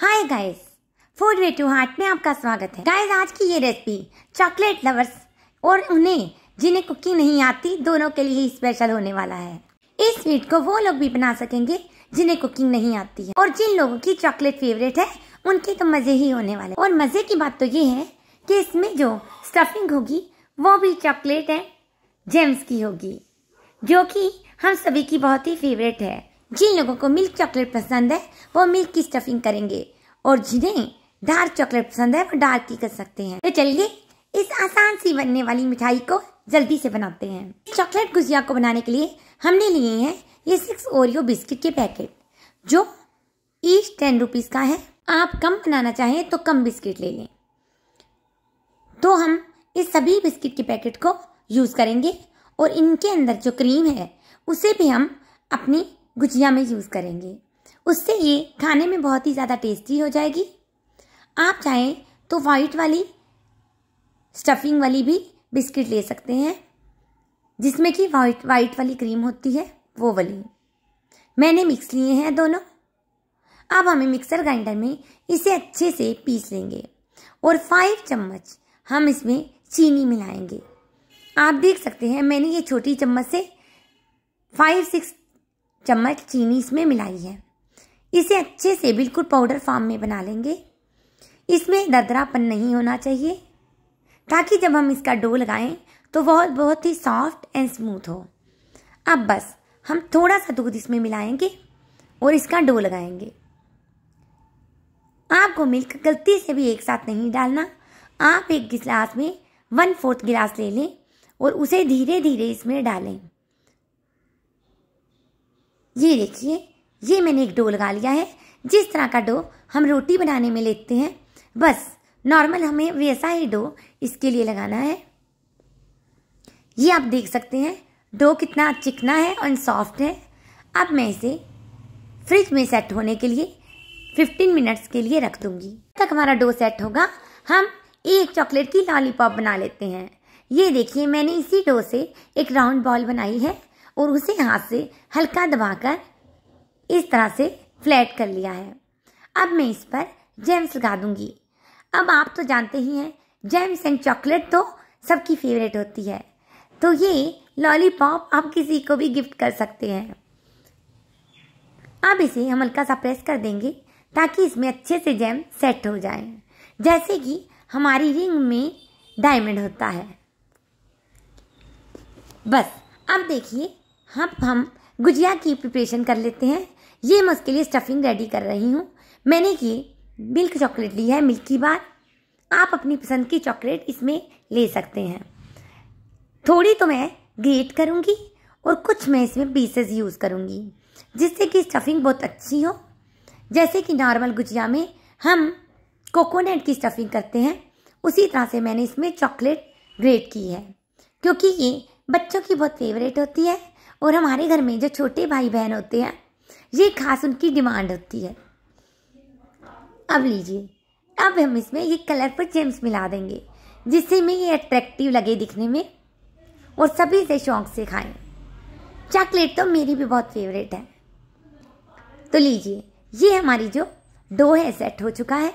hi guys food way to heart में आपका स्वागत है गाइस आज की ये रेसिपी चॉकलेट लवर्स और उन्हें जिन्हें कुकिंग नहीं आती दोनों के लिए स्पेशल होने वाला है इस स्वीट को वो लोग भी बना सकेंगे जिन्हें कुकिंग नहीं आती है और जिन लोगों की चॉकलेट फेवरेट है उनके तो मजे ही होने वाले और मजे की बात तो ये है कि इसमें जो स्टफिंग होगी वो भी चॉकलेट है जेम्स की होगी जो कि हम सभी की बहुत ही फेवरेट है जिन लोगों को मिल्क चॉकलेट पसंद है वो मिल्क की स्टफिंग करेंगे और जिन्हें डार्क चॉकलेट पसंद है वो डार्क की कर सकते हैं तो चलिए इस आसान सी बनने वाली मिठाई को जल्दी से बनाते हैं चॉकलेट गुजिया को बनाने के लिए हमने लिए हैं ये सिक्स ओरियो बिस्किट के पैकेट जो ईच टेन रुपीज़ का है आप कम बनाना चाहें तो कम बिस्किट ले लें तो हम इस सभी बिस्किट के पैकेट को यूज़ करेंगे और इनके अंदर जो क्रीम है उसे भी हम अपनी गुजिया में यूज़ करेंगे उससे ये खाने में बहुत ही ज़्यादा टेस्टी हो जाएगी आप चाहें तो वाइट वाली स्टफिंग वाली भी बिस्किट ले सकते हैं जिसमें कि वाइट वाइट वाली क्रीम होती है वो वाली मैंने मिक्स लिए हैं दोनों अब हमें मिक्सर ग्राइंडर में इसे अच्छे से पीस लेंगे और फाइव चम्मच हम इसमें चीनी मिलाएंगे आप देख सकते हैं मैंने ये छोटी चम्मच से फाइव सिक्स चम्मच चीनी इसमें मिलाई है इसे अच्छे से बिल्कुल पाउडर फॉर्म में बना लेंगे इसमें दरदरापन नहीं होना चाहिए ताकि जब हम इसका डो लगाएं तो बहुत बहुत ही सॉफ्ट एंड स्मूथ हो अब बस हम थोड़ा सा दूध इसमें मिलाएंगे और इसका डो लगाएंगे आपको मिल्क गलती से भी एक साथ नहीं डालना आप एक गिलास में वन फोर्थ गिलास ले लें और उसे धीरे धीरे इसमें डालें ये देखिए ये मैंने एक डो लगा लिया है जिस तरह का डो हम रोटी बनाने में लेते हैं बस नॉर्मल हमें वैसा ही डो इसके लिए लगाना है ये आप देख सकते हैं डो कितना चिकना है और सॉफ्ट है अब मैं इसे फ्रिज में सेट होने के लिए 15 मिनट्स के लिए रख दूंगी तक हमारा डो सेट होगा हम एक चॉकलेट की लॉलीपॉप बना लेते हैं ये देखिए मैंने इसी डो से एक राउंड बॉल बनाई है और उसे हाथ से हल्का दबाकर इस तरह से फ्लैट कर लिया है अब मैं इस पर जेम्स लगा दूंगी अब आप तो जानते ही हैं जेम्स एंड चॉकलेट तो सबकी फेवरेट होती है तो ये लॉलीपॉप आप किसी को भी गिफ्ट कर सकते हैं अब इसे हम हल्का सा प्रेस कर देंगे ताकि इसमें अच्छे से जैम सेट हो जाए जैसे कि हमारी रिंग में डायमंड होता है बस अब देखिए हम हाँ, हम गुजिया की प्रिपरेशन कर लेते हैं ये मैं उसके लिए स्टफिंग रेडी कर रही हूँ मैंने की मिल्क चॉकलेट ली है मिल्की बार आप अपनी पसंद की चॉकलेट इसमें ले सकते हैं थोड़ी तो मैं ग्रेट करूँगी और कुछ मैं इसमें पीसेस यूज़ करूँगी जिससे कि स्टफिंग बहुत अच्छी हो जैसे कि नॉर्मल गुजिया में हम कोकोनट की स्टफिंग करते हैं उसी तरह से मैंने इसमें चॉकलेट ग्रेट की है क्योंकि ये बच्चों की बहुत फेवरेट होती है और हमारे घर में जो छोटे भाई बहन होते हैं ये खास उनकी डिमांड होती है अब लीजिए अब हम इसमें ये कलरफुल जेम्स मिला देंगे जिससे में ये अट्रैक्टिव लगे दिखने में और सभी से शौक से खाएं चॉकलेट तो मेरी भी बहुत फेवरेट है तो लीजिए ये हमारी जो डो है सेट हो चुका है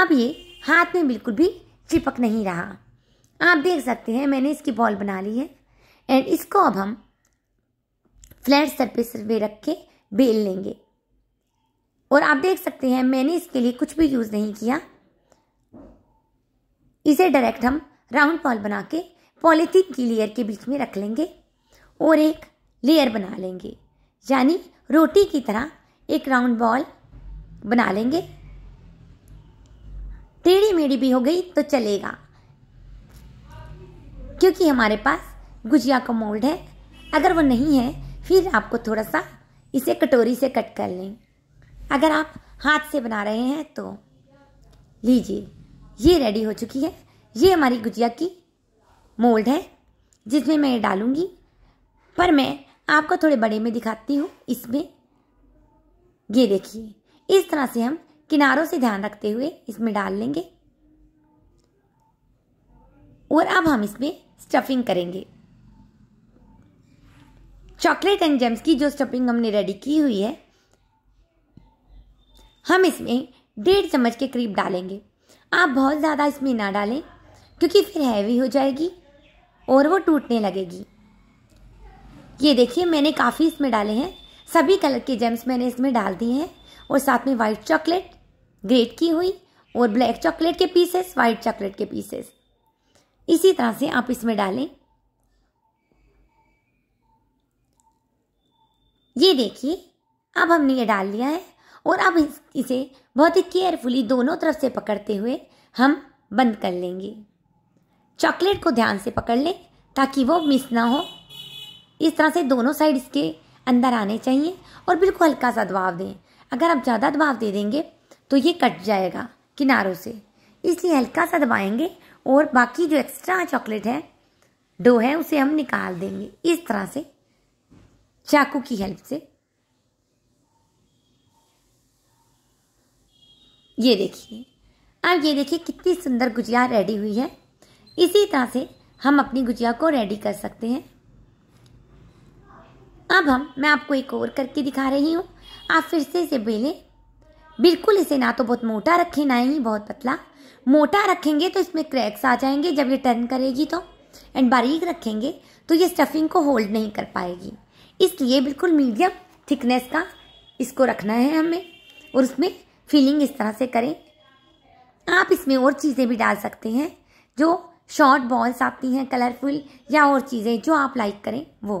अब ये हाथ में बिल्कुल भी चिपक नहीं रहा आप देख सकते हैं मैंने इसकी बॉल बना ली है एंड इसको अब हम फ्लैट सरफेस पे रख के बेल लेंगे और आप देख सकते हैं मैंने इसके लिए कुछ भी यूज़ नहीं किया इसे डायरेक्ट हम राउंड बॉल बना के पॉलीथीन की लेयर के बीच में रख लेंगे और एक लेयर बना लेंगे यानी रोटी की तरह एक राउंड बॉल बना लेंगे टेढ़ी मेढ़ी भी हो गई तो चलेगा क्योंकि हमारे पास गुजिया का मोल्ड है अगर वो नहीं है फिर आपको थोड़ा सा इसे कटोरी से कट कर लें अगर आप हाथ से बना रहे हैं तो लीजिए ये रेडी हो चुकी है ये हमारी गुजिया की मोल्ड है जिसमें मैं ये डालूँगी पर मैं आपको थोड़े बड़े में दिखाती हूँ इसमें ये देखिए इस तरह से हम किनारों से ध्यान रखते हुए इसमें डाल लेंगे और अब हम इसमें स्टफिंग करेंगे चॉकलेट एंड जेम्स की जो स्टफिंग हमने रेडी की हुई है हम इसमें डेढ़ चम्मच के करीब डालेंगे आप बहुत ज़्यादा इसमें ना डालें क्योंकि फिर हैवी हो जाएगी और वो टूटने लगेगी ये देखिए मैंने काफ़ी इसमें डाले हैं सभी कलर के जेम्स मैंने इसमें डाल दिए हैं और साथ में वाइट चॉकलेट ग्रेट की हुई और ब्लैक चॉकलेट के पीसेस वाइट चॉकलेट के पीसेस इसी तरह से आप इसमें डालें ये देखिए अब हमने ये डाल लिया है और अब इसे बहुत ही केयरफुली दोनों तरफ से पकड़ते हुए हम बंद कर लेंगे चॉकलेट को ध्यान से पकड़ लें ताकि वो मिस ना हो इस तरह से दोनों साइड इसके अंदर आने चाहिए और बिल्कुल हल्का सा दबाव दें अगर आप ज़्यादा दबाव दे देंगे तो ये कट जाएगा किनारों से इसलिए हल्का सा दबाएंगे और बाकी जो एक्स्ट्रा चॉकलेट है डो है उसे हम निकाल देंगे इस तरह से चाकू की हेल्प से ये देखिए अब ये देखिए कितनी सुंदर गुजिया रेडी हुई है इसी तरह से हम अपनी गुजिया को रेडी कर सकते हैं अब हम मैं आपको एक और करके दिखा रही हूँ आप फिर से इसे बेलें बिल्कुल इसे ना तो बहुत मोटा रखें ना ही बहुत पतला मोटा रखेंगे तो इसमें क्रैक्स आ जाएंगे जब ये टर्न करेगी तो एंड बारीक रखेंगे तो ये स्टफिंग को होल्ड नहीं कर पाएगी इसलिए बिल्कुल मीडियम थिकनेस का इसको रखना है हमें और उसमें फीलिंग इस तरह से करें आप इसमें और चीज़ें भी डाल सकते हैं जो शॉर्ट बॉल्स आती हैं कलरफुल या और चीज़ें जो आप लाइक करें वो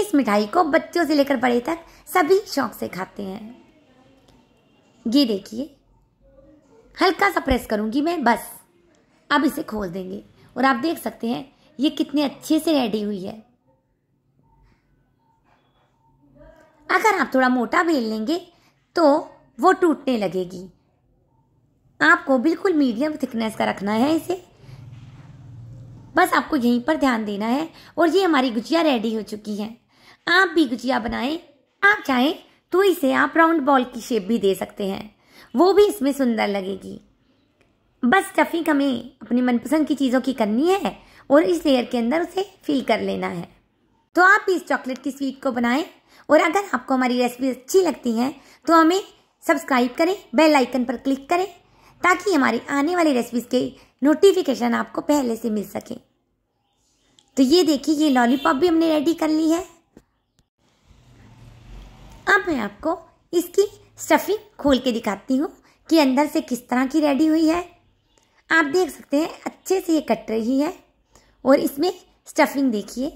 इस मिठाई को बच्चों से लेकर बड़े तक सभी शौक से खाते हैं ये देखिए हल्का सा प्रेस करूँगी मैं बस अब इसे खोल देंगे और आप देख सकते हैं ये कितने अच्छे से रेडी हुई है अगर आप थोड़ा मोटा बेल लेंगे तो वो टूटने लगेगी आपको बिल्कुल मीडियम थिकनेस का रखना है इसे बस आपको यहीं पर ध्यान देना है और ये हमारी गुजिया रेडी हो चुकी है आप भी गुजिया बनाएं आप चाहें तो इसे आप राउंड बॉल की शेप भी दे सकते हैं वो भी इसमें सुंदर लगेगी बस स्टफिंग हमें अपनी मनपसंद की चीज़ों की करनी है और इस लेयर के अंदर उसे फिल कर लेना है तो आप इस चॉकलेट की स्वीट को बनाएं और अगर आपको हमारी रेसिपी अच्छी लगती है तो हमें सब्सक्राइब करें बेल आइकन पर क्लिक करें ताकि हमारी आने वाली रेसिपीज़ के नोटिफिकेशन आपको पहले से मिल सके तो ये देखिए ये लॉलीपॉप भी हमने रेडी कर ली है अब मैं आपको इसकी स्टफिंग खोल के दिखाती हूँ कि अंदर से किस तरह की रेडी हुई है आप देख सकते हैं अच्छे से ये कट रही है और इसमें स्टफिंग देखिए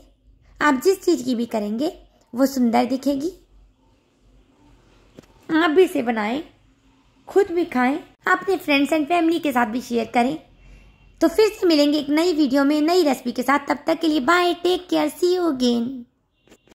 आप जिस चीज़ की भी करेंगे वो सुंदर दिखेगी आप भी इसे बनाएं खुद भी खाएं अपने फ्रेंड्स एंड फैमिली के साथ भी शेयर करें तो फिर से मिलेंगे एक नई वीडियो में नई रेसिपी के साथ तब तक के लिए bye take care see you again